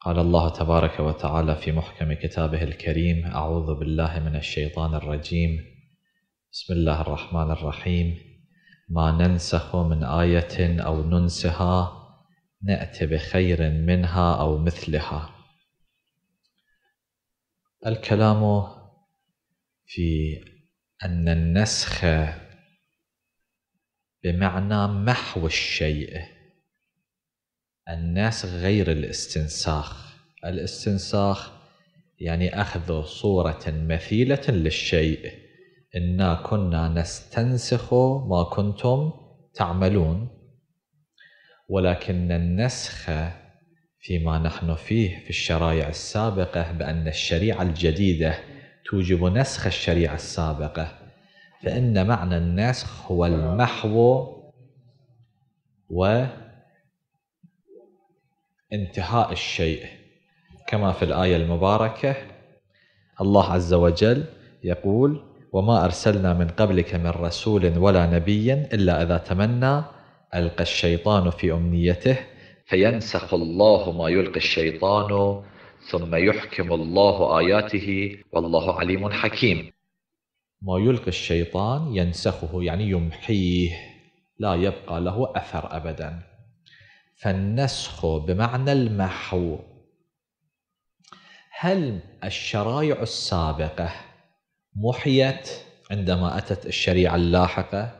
قال الله تبارك وتعالى في محكم كتابه الكريم أعوذ بالله من الشيطان الرجيم بسم الله الرحمن الرحيم ما ننسخ من آية أو ننسها نأت بخير منها أو مثلها الكلام في أن النسخ بمعنى محو الشيء النسخ غير الاستنساخ الاستنساخ يعني أخذ صورة مثيلة للشيء إنا كنا نستنسخ ما كنتم تعملون ولكن النسخ فيما نحن فيه في الشرائع السابقة بأن الشريعة الجديدة توجب نسخ الشريعة السابقة فإن معنى النسخ هو المحو و انتهاء الشيء كما في الآية المباركة الله عز وجل يقول وما أرسلنا من قبلك من رسول ولا نبي إلا إذا تمنى ألقى الشيطان في أمنيته فينسخ الله ما يلقي الشيطان ثم يحكم الله آياته والله عليم حكيم ما يلقي الشيطان ينسخه يعني يمحيه لا يبقى له أثر أبدا فالنسخ بمعنى المحو هل الشرائع السابقة محيت عندما أتت الشريعة اللاحقة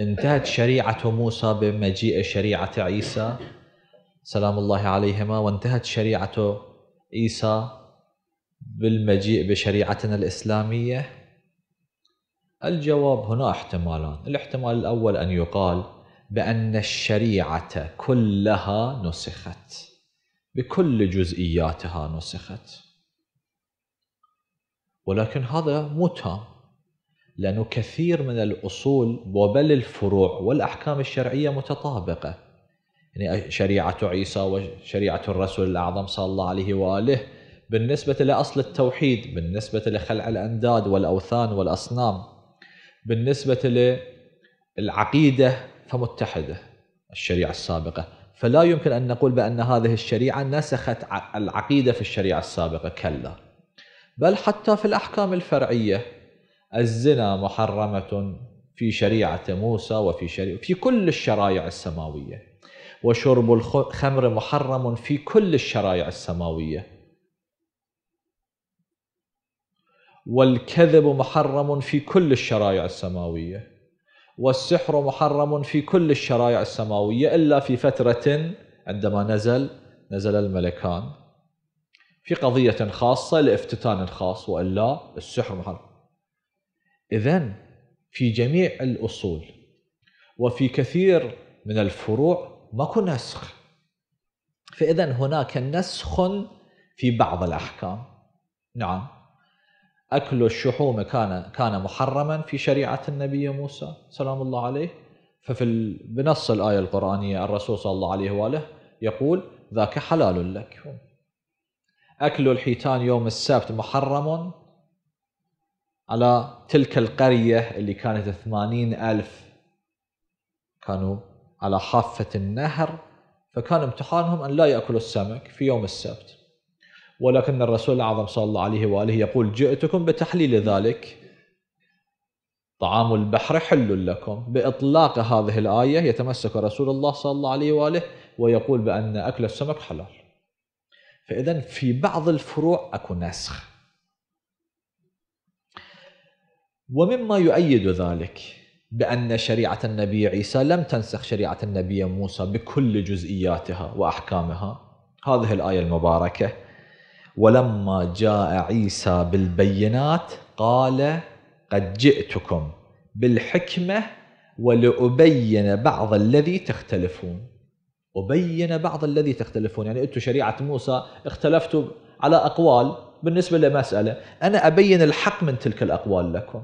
انتهت شريعة موسى بمجيء شريعة عيسى سلام الله عليهما وانتهت شريعة عيسى بالمجيء بشريعتنا الإسلامية الجواب هنا احتمالان الاحتمال الأول أن يقال بأن الشريعة كلها نسخت بكل جزئياتها نسخت ولكن هذا مو تام لأنه كثير من الأصول وبل الفروع والأحكام الشرعية متطابقة يعني شريعة عيسى وشريعة الرسول الأعظم صلى الله عليه وآله بالنسبة لأصل التوحيد بالنسبة لخلع الأنداد والأوثان والأصنام بالنسبة للعقيدة فمتحدة الشريعة السابقة فلا يمكن أن نقول بأن هذه الشريعة نسخت العقيدة في الشريعة السابقة كلا بل حتى في الأحكام الفرعية الزنا محرمة في شريعة موسى وفي شريعة في كل الشرائع السماوية وشرب الخمر محرم في كل الشرائع السماوية والكذب محرم في كل الشرائع السماويه والسحر محرم في كل الشرائع السماوية إلا في فترة عندما نزل نزل الملكان في قضية خاصة لافتتان خاص وإلا السحر محرم إذا في جميع الأصول وفي كثير من الفروع ماكو نسخ فإذا هناك نسخ في بعض الأحكام نعم أكل الشحوم كان كان محرما في شريعة النبي موسى سلام الله عليه ففي بنص الآية القرآنية الرسول صلى الله عليه وآله يقول ذاك حلال لك أكل الحيتان يوم السبت محرم على تلك القرية اللي كانت ثمانين ألف كانوا على حافة النهر فكان امتحانهم أن لا يأكلوا السمك في يوم السبت ولكن الرسول الأعظم صلى الله عليه وآله يقول جئتكم بتحليل ذلك طعام البحر حل لكم بإطلاق هذه الآية يتمسك رسول الله صلى الله عليه وآله ويقول بأن أكل السمك حلال فإذا في بعض الفروع أكو نسخ ومما يؤيد ذلك بأن شريعة النبي عيسى لم تنسخ شريعة النبي موسى بكل جزئياتها وأحكامها هذه الآية المباركة ولما جاء عيسى بالبينات قال قد جئتكم بالحكمه ولأبين بعض الذي تختلفون أبين بعض الذي تختلفون يعني أنتم شريعة موسى اختلفتوا على أقوال بالنسبة لمسألة أنا أبين الحق من تلك الأقوال لكم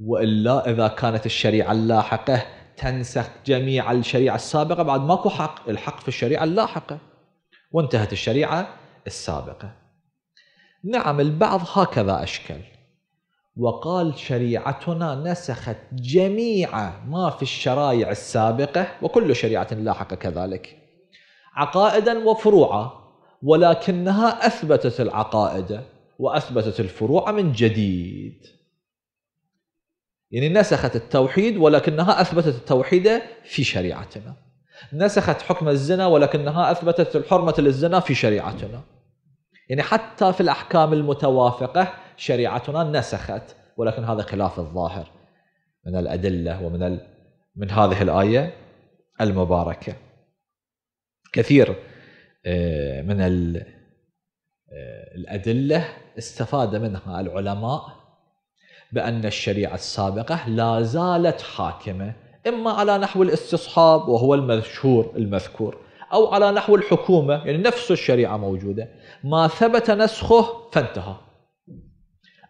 وإلا إذا كانت الشريعة اللاحقة تنسخ جميع الشريعة السابقة بعد ماكو حق الحق في الشريعة اللاحقة وانتهت الشريعة السابقة نعم البعض هكذا أشكل وقال شريعتنا نسخت جميع ما في الشرائع السابقة وكل شريعة لاحقة كذلك عقائدا وفروعا ولكنها أثبتت العقائد وأثبتت الفروع من جديد يعني نسخت التوحيد ولكنها أثبتت التوحيد في شريعتنا نسخت حكم الزنا ولكنها أثبتت الحرمة للزنا في شريعتنا يعني حتى في الأحكام المتوافقة شريعتنا نسخت ولكن هذا خلاف الظاهر من الأدلة ومن ال... من هذه الآية المباركة كثير آه، من آه، الأدلة استفاد منها العلماء بأن الشريعة السابقة لا زالت حاكمة إما على نحو الاستصحاب وهو المشهور المذكور أو على نحو الحكومة يعني نفس الشريعة موجودة ما ثبت نسخه فانتهى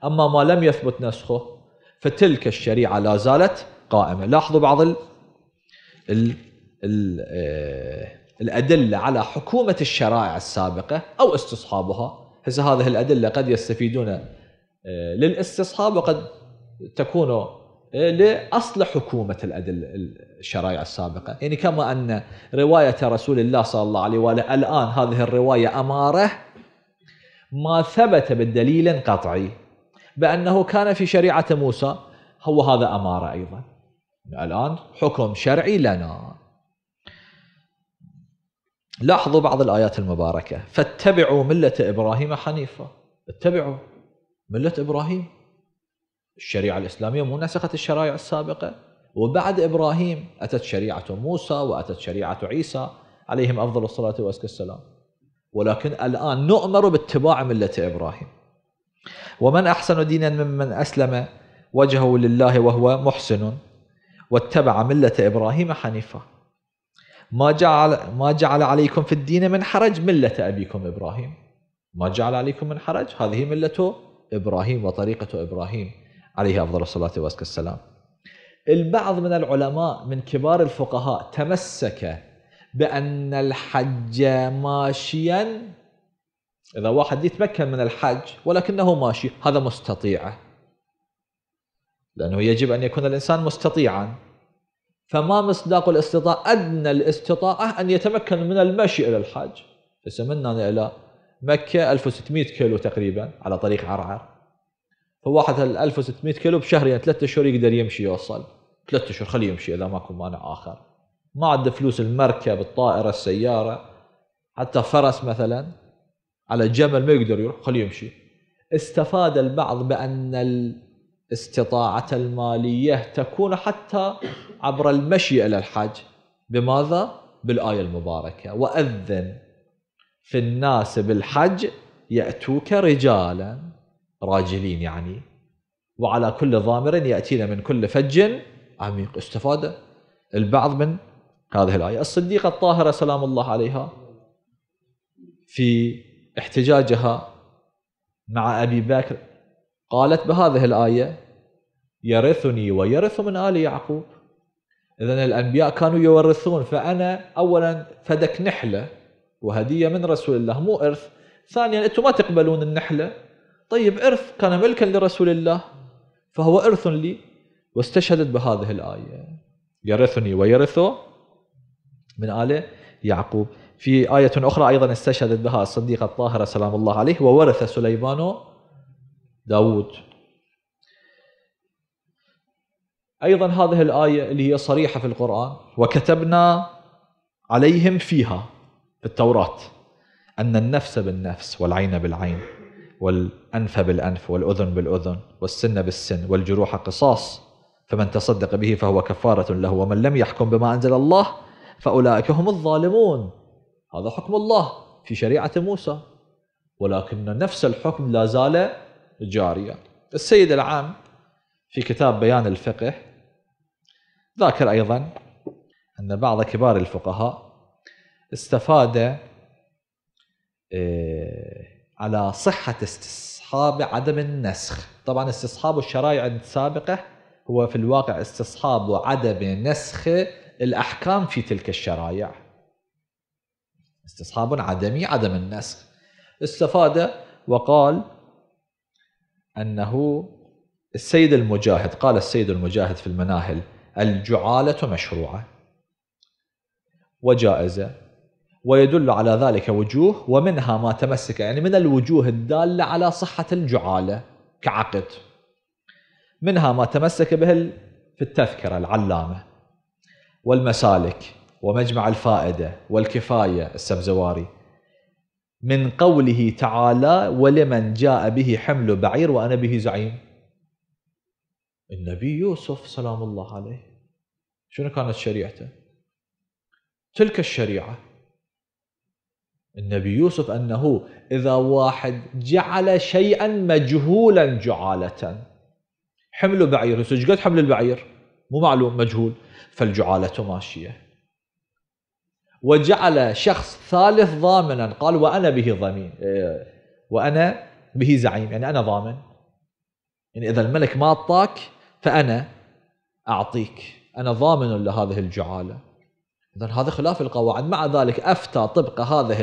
أما ما لم يثبت نسخه فتلك الشريعة لا زالت قائمة لاحظوا بعض الـ الـ الـ آه، الأدلة على حكومة الشرائع السابقة أو استصحابها هسه هذه الأدلة قد يستفيدون آه، للاستصحاب وقد تكون آه، لأصل حكومة الأدلة الشرائع السابقة يعني كما أن رواية رسول الله صلى الله عليه وآله الآن هذه الرواية أمارة ما ثبت بالدليل قطعي بأنه كان في شريعة موسى هو هذا أمارة أيضا الآن حكم شرعي لنا لاحظوا بعض الآيات المباركة فاتبعوا ملة إبراهيم حنيفة اتبعوا ملة إبراهيم الشريعة الإسلامية مو نسخة الشرائع السابقة وبعد إبراهيم أتت شريعة موسى وأتت شريعة عيسى عليهم أفضل الصلاة وأزكى السلام ولكن الآن نؤمر باتباع ملة إبراهيم ومن أحسن دينا ممن أسلم وجهه لله وهو محسن واتبع ملة إبراهيم حنيفا ما جعل ما جعل عليكم في الدين من حرج ملة أبيكم إبراهيم ما جعل عليكم من حرج هذه ملة إبراهيم وطريقة إبراهيم عليه أفضل الصلاة والسلام السلام البعض من العلماء من كبار الفقهاء تمسك بأن الحج ماشيا إذا واحد يتمكن من الحج ولكنه ماشي هذا مستطيعه لأنه يجب أن يكون الإنسان مستطيعا فما مصداق الاستطاعة أدنى الاستطاعة أن يتمكن من المشي إلى الحج فسمنا إلى مكة 1600 كيلو تقريبا على طريق عرعر فواحد 1600 كيلو بشهرين يعني ثلاثة شهور يقدر يمشي يوصل ثلاثة اشهر خليه يمشي اذا ماكو مانع اخر ما عنده فلوس المركب الطائره السياره حتى فرس مثلا على جمل ما يقدر يروح خليه يمشي استفاد البعض بان الاستطاعه الماليه تكون حتى عبر المشي الى الحج بماذا بالايه المباركه واذن في الناس بالحج ياتوك رجالا راجلين يعني وعلى كل ضامر ياتينا من كل فج عميق استفاد البعض من هذه الآية الصديقة الطاهرة سلام الله عليها في احتجاجها مع أبي بكر قالت بهذه الآية يرثني ويرث من آل يعقوب إذا الأنبياء كانوا يورثون فأنا أولا فدك نحلة وهدية من رسول الله مو إرث ثانيا أنتم ما تقبلون النحلة طيب إرث كان ملكا لرسول الله فهو إرث لي واستشهدت بهذه الآية يرثني ويرث من آل يعقوب في آية أخرى أيضا استشهدت بها الصديقة الطاهرة سلام الله عليه وورث سليمان داود أيضا هذه الآية اللي هي صريحة في القرآن وكتبنا عليهم فيها في التوراة أن النفس بالنفس والعين بالعين والأنف بالأنف والأذن بالأذن والسن بالسن والجروح قصاص فمن تصدق به فهو كفارة له ومن لم يحكم بما أنزل الله فأولئك هم الظالمون هذا حكم الله في شريعة موسى ولكن نفس الحكم لا زال جاريا السيد العام في كتاب بيان الفقه ذاكر أيضا أن بعض كبار الفقهاء استفاد آه، على صحة استصحاب عدم النسخ طبعا استصحاب الشرائع السابقة هو في الواقع استصحاب وعدم نسخ الأحكام في تلك الشرائع استصحاب عدمي عدم النسخ استفاد وقال أنه السيد المجاهد قال السيد المجاهد في المناهل الجعالة مشروعة وجائزة ويدل على ذلك وجوه ومنها ما تمسك يعني من الوجوه الدالة على صحة الجعالة كعقد منها ما تمسك به في التذكرة العلامة والمسالك ومجمع الفائدة والكفاية السبزواري من قوله تعالى ولمن جاء به حمل بعير وأنا به زعيم النبي يوسف سلام الله عليه شنو كانت شريعته تلك الشريعة النبي يوسف أنه إذا واحد جعل شيئا مجهولا جعالة حملوا بعير ايش قد حمل البعير مو معلوم مجهول فالجعالة ماشية وجعل شخص ثالث ضامنا قال وأنا به ضمين إيه، وأنا به زعيم يعني أنا ضامن يعني إذا الملك ما أعطاك فأنا أعطيك أنا ضامن لهذه الجعالة إذا هذا خلاف القواعد مع ذلك أفتى طبق هذه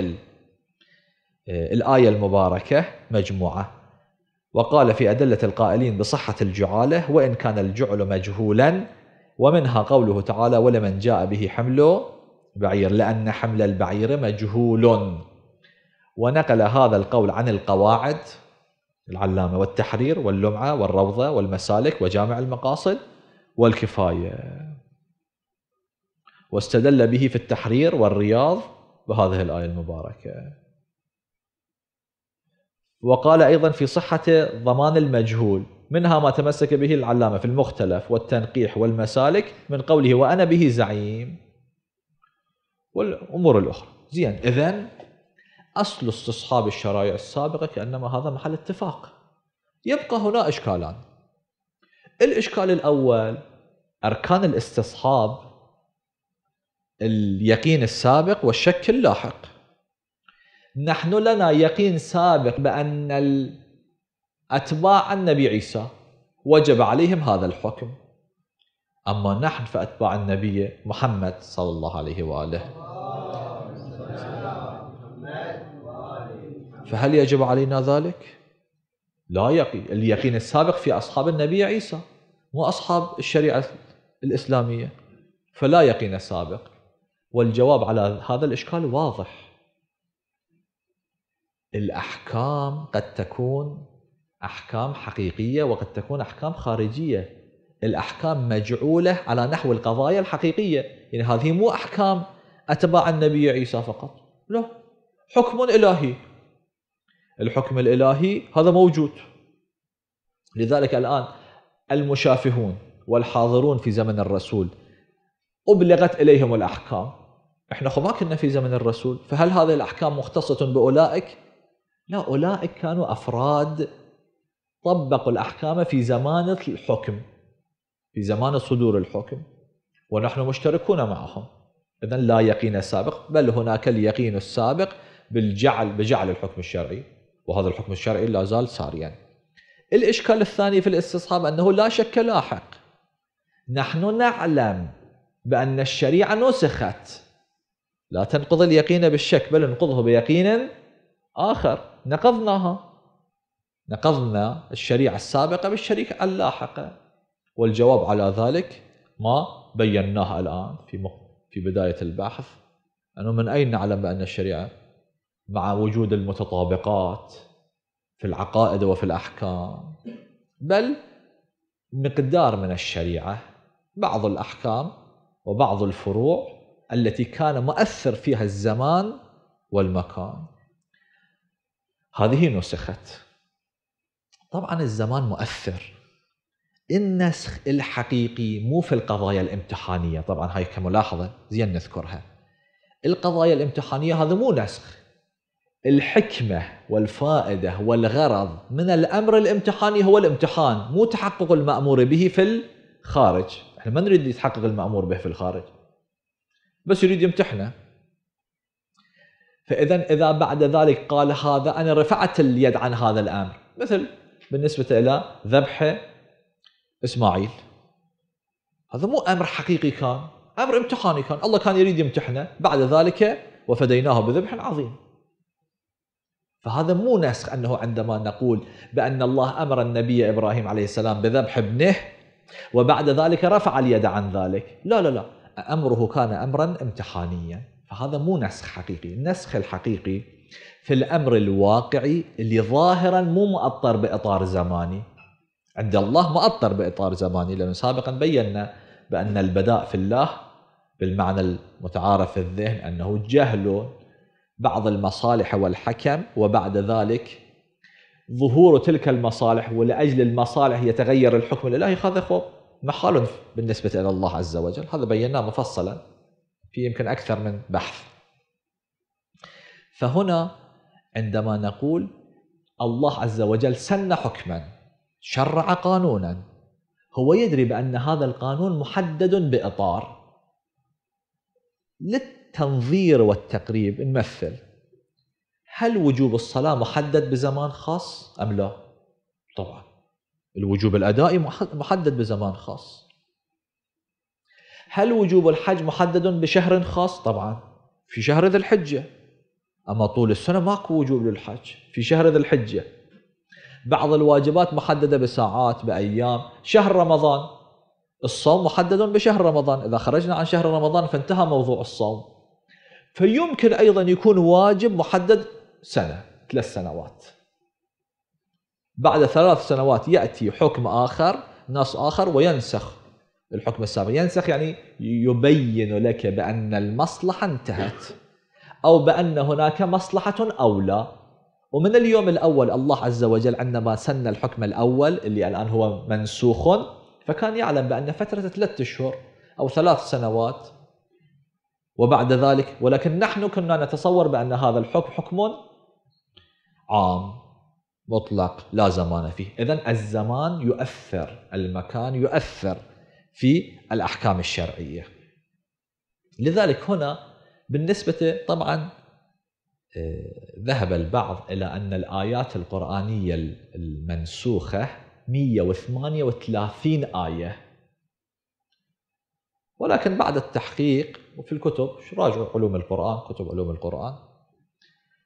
إيه، الآية المباركة مجموعة وقال في أدلة القائلين بصحة الجعالة وإن كان الجعل مجهولا ومنها قوله تعالى ولمن جاء به حمل بعير لأن حمل البعير مجهول ونقل هذا القول عن القواعد العلامة والتحرير واللمعة والروضة والمسالك وجامع المقاصد والكفاية واستدل به في التحرير والرياض بهذه الآية المباركة وقال أيضا في صحة ضمان المجهول منها ما تمسك به العلامة في المختلف والتنقيح والمسالك من قوله وأنا به زعيم والأمور الأخرى زين إذا أصل استصحاب الشرائع السابقة كأنما هذا محل اتفاق يبقى هنا إشكالان الإشكال الأول أركان الاستصحاب اليقين السابق والشك اللاحق نحن لنا يقين سابق بأن أتباع النبي عيسى وجب عليهم هذا الحكم أما نحن فأتباع النبي محمد صلى الله عليه وآله فهل يجب علينا ذلك؟ لا يقين اليقين السابق في أصحاب النبي عيسى مو أصحاب الشريعة الإسلامية فلا يقين سابق والجواب على هذا الإشكال واضح الأحكام قد تكون أحكام حقيقية وقد تكون أحكام خارجية الأحكام مجعولة على نحو القضايا الحقيقية يعني هذه مو أحكام أتباع النبي عيسى فقط لا حكم إلهي الحكم الإلهي هذا موجود لذلك الآن المشافهون والحاضرون في زمن الرسول أبلغت إليهم الأحكام احنا ما كنا في زمن الرسول فهل هذه الأحكام مختصة بأولئك لا أولئك كانوا أفراد طبقوا الأحكام في زمانة الحكم في زمان صدور الحكم ونحن مشتركون معهم إذا لا يقين سابق بل هناك اليقين السابق بالجعل بجعل الحكم الشرعي وهذا الحكم الشرعي لا زال ساريا الإشكال الثاني في الاستصحاب أنه لا شك لاحق نحن نعلم بأن الشريعة نسخت لا تنقض اليقين بالشك بل انقضه بيقين آخر نقضناها نقضنا الشريعة السابقة بالشريعة اللاحقة والجواب على ذلك ما بيناه الآن في في بداية البحث أنه من أين نعلم بأن الشريعة مع وجود المتطابقات في العقائد وفي الأحكام بل مقدار من الشريعة بعض الأحكام وبعض الفروع التي كان مؤثر فيها الزمان والمكان هذه نسخت طبعا الزمان مؤثر النسخ الحقيقي مو في القضايا الامتحانية طبعا هاي كملاحظة زين نذكرها القضايا الامتحانية هذا مو نسخ الحكمة والفائدة والغرض من الأمر الامتحاني هو الامتحان مو تحقق المأمور به في الخارج احنا ما نريد يتحقق المأمور به في الخارج بس يريد يمتحنه فاذا اذا بعد ذلك قال هذا انا رفعت اليد عن هذا الامر مثل بالنسبه الى ذبح اسماعيل هذا مو امر حقيقي كان امر امتحاني كان الله كان يريد يمتحنه بعد ذلك وفديناه بذبح عظيم فهذا مو نسخ انه عندما نقول بان الله امر النبي ابراهيم عليه السلام بذبح ابنه وبعد ذلك رفع اليد عن ذلك لا لا لا امره كان امرا امتحانيا فهذا مو نسخ حقيقي النسخ الحقيقي في الأمر الواقعي اللي ظاهرا مو مؤطر بإطار زماني عند الله مؤطر بإطار زماني لأنه سابقا بينا بأن البداء في الله بالمعنى المتعارف في الذهن أنه جهل بعض المصالح والحكم وبعد ذلك ظهور تلك المصالح ولأجل المصالح يتغير الحكم الإلهي هذا خب محال بالنسبة إلى الله عز وجل هذا بيناه مفصلا في يمكن أكثر من بحث فهنا عندما نقول الله عز وجل سن حكما شرع قانونا هو يدري بأن هذا القانون محدد بإطار للتنظير والتقريب نمثل هل وجوب الصلاة محدد بزمان خاص أم لا؟ طبعا الوجوب الأدائي محدد بزمان خاص هل وجوب الحج محدد بشهر خاص طبعا في شهر ذي الحجة أما طول السنة ماكو وجوب للحج في شهر ذي الحجة بعض الواجبات محددة بساعات بأيام شهر رمضان الصوم محدد بشهر رمضان إذا خرجنا عن شهر رمضان فانتهى موضوع الصوم فيمكن أيضا يكون واجب محدد سنة ثلاث سنوات بعد ثلاث سنوات يأتي حكم آخر نص آخر وينسخ الحكم السابق ينسخ يعني, يعني يبين لك بأن المصلحة انتهت أو بأن هناك مصلحة أولى ومن اليوم الأول الله عز وجل عندما سن الحكم الأول اللي الآن هو منسوخ فكان يعلم بأن فترة ثلاثة أشهر أو ثلاث سنوات وبعد ذلك ولكن نحن كنا نتصور بأن هذا الحكم حكم عام مطلق لا زمان فيه إذا الزمان يؤثر المكان يؤثر في الأحكام الشرعية لذلك هنا بالنسبة طبعا آه، ذهب البعض إلى أن الآيات القرآنية المنسوخة 138 آية ولكن بعد التحقيق وفي الكتب راجعوا علوم القرآن كتب علوم القرآن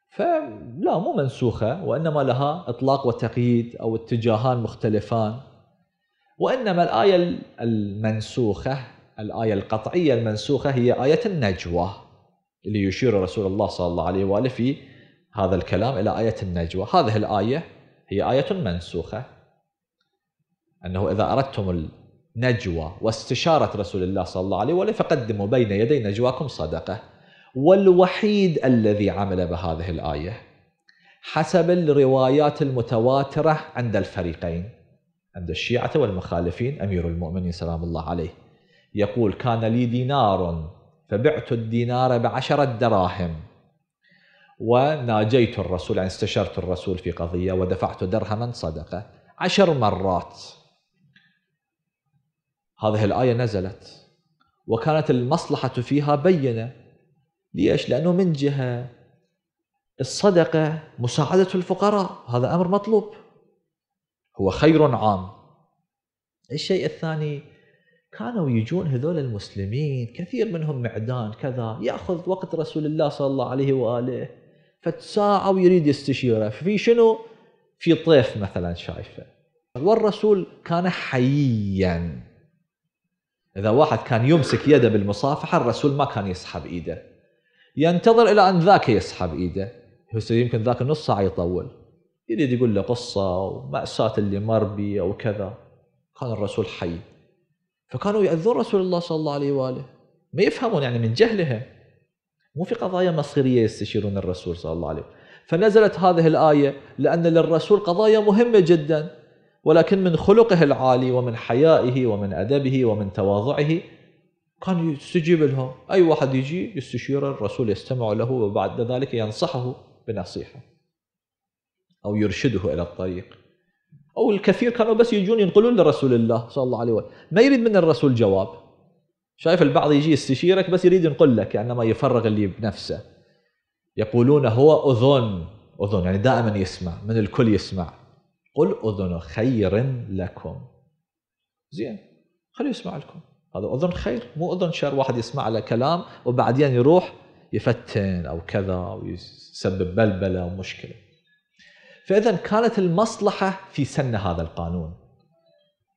فلا مو منسوخة وإنما لها إطلاق وتقييد أو اتجاهان مختلفان وإنما الآية المنسوخة الآية القطعية المنسوخة هي آية النجوى اللي يشير رسول الله صلى الله عليه وآله في هذا الكلام إلى آية النجوى هذه الآية هي آية منسوخة أنه إذا أردتم النجوى واستشارة رسول الله صلى الله عليه وآله فقدموا بين يدي نجواكم صدقة والوحيد الذي عمل بهذه الآية حسب الروايات المتواترة عند الفريقين عند الشيعة والمخالفين أمير المؤمنين سلام الله عليه يقول كان لي دينار فبعت الدينار بعشرة دراهم وناجيت الرسول يعني استشرت الرسول في قضية ودفعت درهما صدقة عشر مرات هذه الآية نزلت وكانت المصلحة فيها بينة ليش؟ لأنه من جهة الصدقة مساعدة الفقراء هذا أمر مطلوب هو خير عام الشيء الثاني كانوا يجون هذول المسلمين كثير منهم معدان كذا ياخذ وقت رسول الله صلى الله عليه واله فتساعة ويريد يستشيره في شنو؟ في طيف مثلا شايفه والرسول كان حييا اذا واحد كان يمسك يده بالمصافحه الرسول ما كان يسحب ايده ينتظر الى ان ذاك يسحب ايده يمكن ذاك نص ساعه يطول يريد يقول له قصة ومأساة اللي مر بي أو كذا كان الرسول حي فكانوا يأذون رسول الله صلى الله عليه وآله ما يفهمون يعني من جهلهم مو في قضايا مصيرية يستشيرون الرسول صلى الله عليه وآله فنزلت هذه الآية لأن للرسول قضايا مهمة جدا ولكن من خلقه العالي ومن حيائه ومن أدبه ومن تواضعه كان يستجيب لهم أي واحد يجي يستشير الرسول يستمع له وبعد ذلك ينصحه بنصيحة او يرشده الى الطريق او الكثير كانوا بس يجون ينقلون لرسول الله صلى الله عليه وسلم ما يريد من الرسول جواب شايف البعض يجي يستشيرك بس يريد ينقل لك يعني ما يفرغ اللي بنفسه يقولون هو اذن اذن يعني دائما يسمع من الكل يسمع قل اذن خير لكم زين خليه يسمع لكم هذا اذن خير مو اذن شر واحد يسمع على كلام وبعدين يروح يفتن او كذا ويسبب بلبله ومشكله فإذا كانت المصلحة في سن هذا القانون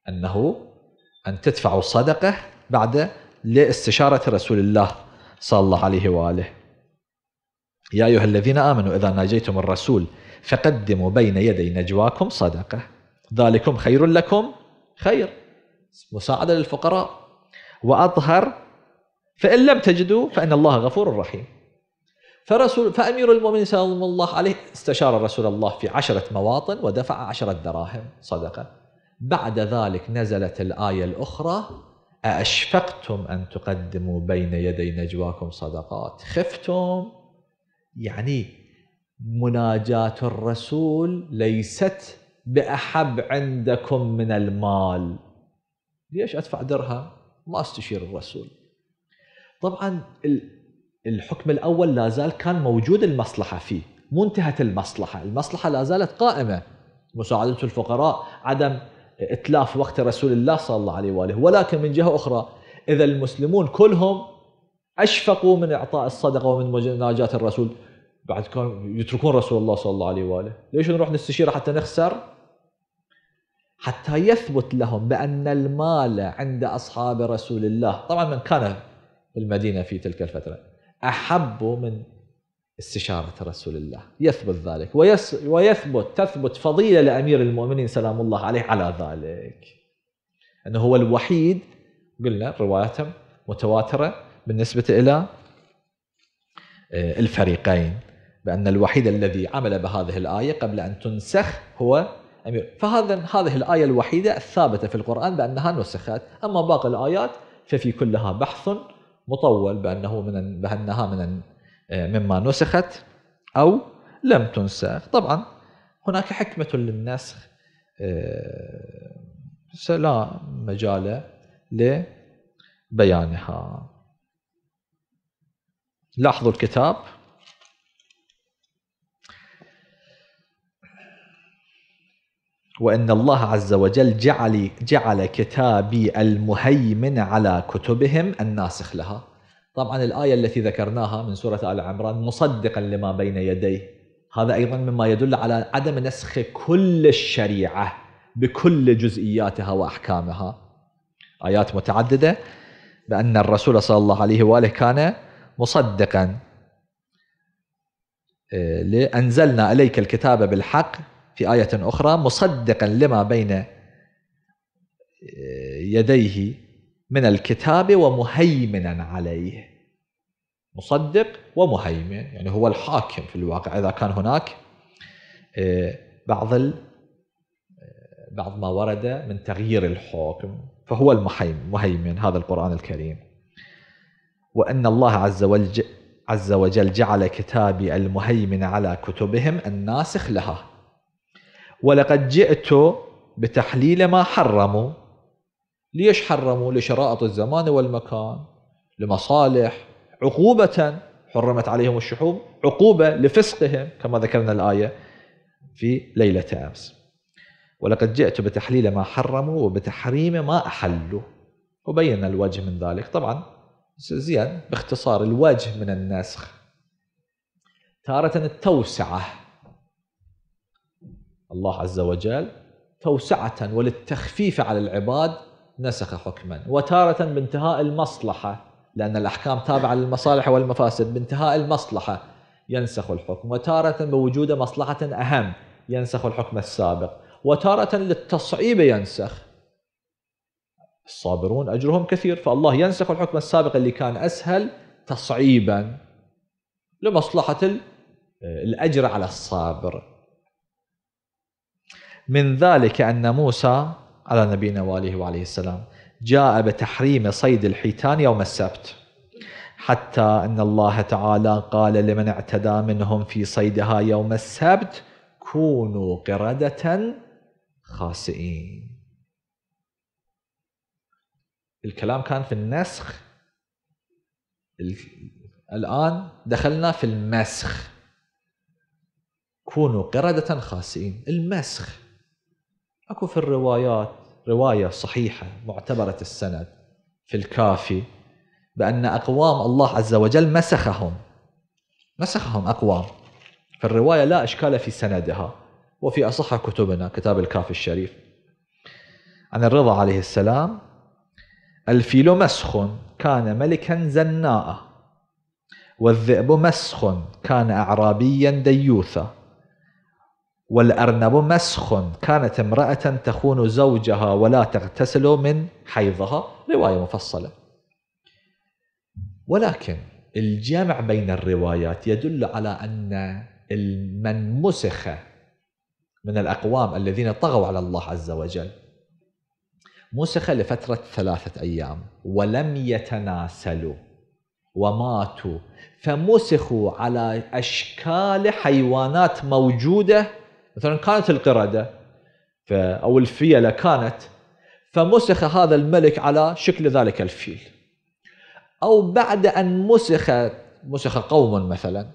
أنه أن تدفعوا صدقه بعد لاستشارة رسول الله صلى الله عليه وآله يا أيها الذين آمنوا إذا ناجيتم الرسول فقدموا بين يدي نجواكم صدقة ذلكم خير لكم خير مساعدة للفقراء وأطهر فإن لم تجدوا فإن الله غفور رحيم فرسول فأمير المؤمنين سلام الله عليه استشار رسول الله في عشرة مواطن ودفع عشرة دراهم صدقة بعد ذلك نزلت الآية الأخرى أأشفقتم أن تقدموا بين يدي نجواكم صدقات خفتم يعني مناجاة الرسول ليست بأحب عندكم من المال ليش أدفع درهم ما استشير الرسول طبعا الحكم الأول لا زال كان موجود المصلحة فيه مو انتهت المصلحة المصلحة لا زالت قائمة مساعدة الفقراء عدم إتلاف وقت رسول الله صلى الله عليه وآله ولكن من جهة أخرى إذا المسلمون كلهم أشفقوا من إعطاء الصدقة ومن مناجاة الرسول بعد كانوا يتركون رسول الله صلى الله عليه وآله ليش نروح نستشيره حتى نخسر حتى يثبت لهم بأن المال عند أصحاب رسول الله طبعا من كان في المدينة في تلك الفترة أحب من استشارة رسول الله يثبت ذلك ويس ويثبت تثبت فضيلة لأمير المؤمنين سلام الله عليه على ذلك أنه هو الوحيد قلنا رواياته متواترة بالنسبة إلى آه، الفريقين بأن الوحيد الذي عمل بهذه الآية قبل أن تنسخ هو أمير فهذا هذه الآية الوحيدة الثابتة في القرآن بأنها نسخت أما باقي الآيات ففي كلها بحث مطول بأنه من بأنها من آه، مما نسخت أو لم تنسخ طبعا هناك حكمة للنسخ آه، لا مجال لبيانها لاحظوا الكتاب وأن الله عز وجل جعل, جعل كتابي المهيمن على كتبهم الناسخ لها طبعا الآية التي ذكرناها من سورة آل عمران مصدقا لما بين يديه هذا أيضا مما يدل على عدم نسخ كل الشريعة بكل جزئياتها وأحكامها آيات متعددة بأن الرسول صلى الله عليه وآله كان مصدقا إيه، أنزلنا إليك الكتاب بالحق في آية أخرى مصدقا لما بين آه، يديه من الكتاب ومهيمنا عليه مصدق ومهيمن يعني هو الحاكم في الواقع إذا كان هناك آه، بعض آه، بعض ما ورد من تغيير الحكم فهو المهيمن هذا القرآن الكريم وأن الله عز وجل عز وجل جعل كتابي المهيمن على كتبهم الناسخ لها ولقد جئت بتحليل ما حرموا ليش حرموا لشرائط الزمان والمكان لمصالح عقوبة حرمت عليهم الشحوم عقوبة لفسقهم كما ذكرنا الآية في ليلة أمس ولقد جئت بتحليل ما حرموا وبتحريم ما أحلوا وبين الوجه من ذلك طبعا زين باختصار الوجه من النسخ تارة التوسعة الله عز وجل توسعة وللتخفيف على العباد نسخ حكما وتارة بانتهاء المصلحة لأن الأحكام تابعة للمصالح والمفاسد بانتهاء المصلحة ينسخ الحكم وتارة بوجود مصلحة أهم ينسخ الحكم السابق وتارة للتصعيب ينسخ الصابرون أجرهم كثير فالله ينسخ الحكم السابق اللي كان أسهل تصعيبا لمصلحة الأجر على الصابر من ذلك أن موسى على نبينا وآله وعليه السلام جاء بتحريم صيد الحيتان يوم السبت حتى أن الله تعالى قال لمن اعتدى منهم في صيدها يوم السبت كونوا قردة خاسئين الكلام كان في النسخ الآن دخلنا في المسخ كونوا قردة خاسئين المسخ اكو في الروايات روايه صحيحه معتبره السند في الكافي بان اقوام الله عز وجل مسخهم مسخهم اقوام فالروايه لا اشكال في سندها وفي اصح كتبنا كتاب الكافي الشريف عن الرضا عليه السلام الفيل مسخ كان ملكا زناء والذئب مسخ كان اعرابيا ديوثا والأرنب مسخ كانت امرأة تخون زوجها ولا تغتسل من حيضها رواية مفصلة ولكن الجمع بين الروايات يدل على أن من مسخ من الأقوام الذين طغوا على الله عز وجل مسخ لفترة ثلاثة أيام ولم يتناسلوا وماتوا فمسخوا على أشكال حيوانات موجودة مثلا كانت القردة أو الفيلة كانت فمسخ هذا الملك على شكل ذلك الفيل أو بعد أن مسخ مسخ قوم مثلا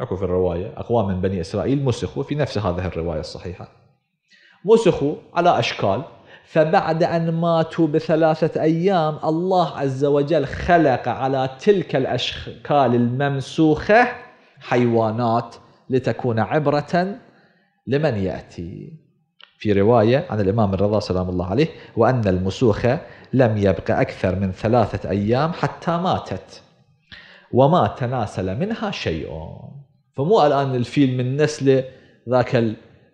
أكو في الرواية أقوام من بني إسرائيل مسخوا في نفس هذه الرواية الصحيحة مسخوا على أشكال فبعد أن ماتوا بثلاثة أيام الله عز وجل خلق على تلك الأشكال الممسوخة حيوانات لتكون عبرة لمن يأتي في رواية عن الإمام الرضا سلام الله عليه وأن المسوخ لم يبق أكثر من ثلاثة أيام حتى ماتت وما تناسل منها شيء فمو الآن الفيل من نسل ذاك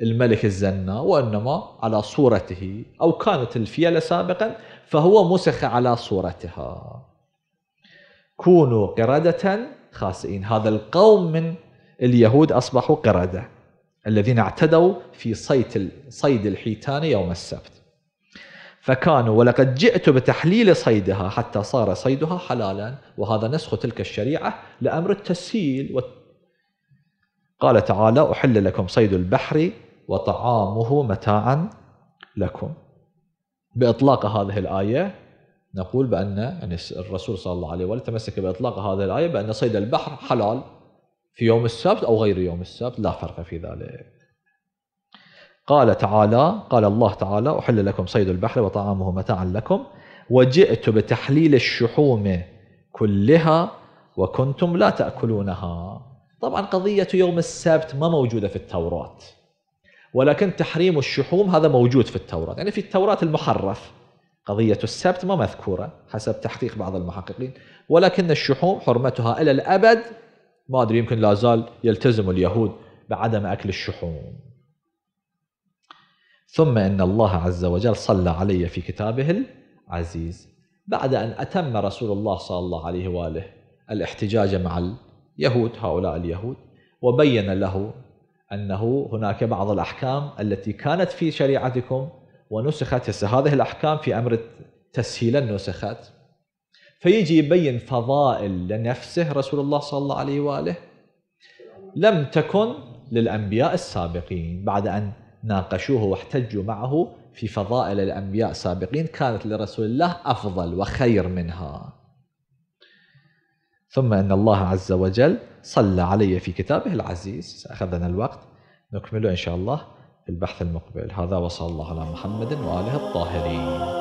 الملك الزنا وإنما على صورته أو كانت الفيلة سابقا فهو مسخ على صورتها كونوا قردة خاسئين هذا القوم من اليهود أصبحوا قردة الذين اعتدوا في صيد صيد الحيتان يوم السبت فكانوا ولقد جئت بتحليل صيدها حتى صار صيدها حلالا وهذا نسخ تلك الشريعة لأمر التسهيل قال تعالى أحل لكم صيد البحر وطعامه متاعا لكم بإطلاق هذه الآية نقول بأن الرسول صلى الله عليه وسلم تمسك بإطلاق هذه الآية بأن صيد البحر حلال في يوم السبت أو غير يوم السبت لا فرق في ذلك قال تعالى قال الله تعالى أحل لكم صيد البحر وطعامه متاعا لكم وجئت بتحليل الشحوم كلها وكنتم لا تأكلونها طبعا قضية يوم السبت ما موجودة في التوراة ولكن تحريم الشحوم هذا موجود في التوراة يعني في التوراة المحرف قضية السبت ما مذكورة حسب تحقيق بعض المحققين ولكن الشحوم حرمتها إلى الأبد ما أدري يمكن لا زال يلتزم اليهود بعدم أكل الشحوم ثم إن الله عز وجل صلى علي في كتابه العزيز بعد أن أتم رسول الله صلى الله عليه وآله الاحتجاج مع اليهود هؤلاء اليهود وبين له أنه هناك بعض الأحكام التي كانت في شريعتكم ونسخت هذه الأحكام في أمر تسهيل نسخت فيجي يبين فضائل لنفسه رسول الله صلى الله عليه واله لم تكن للانبياء السابقين بعد ان ناقشوه واحتجوا معه في فضائل الانبياء السابقين كانت لرسول الله افضل وخير منها. ثم ان الله عز وجل صلى علي في كتابه العزيز اخذنا الوقت نكمله ان شاء الله في البحث المقبل هذا وصلى الله على محمد واله الطاهرين.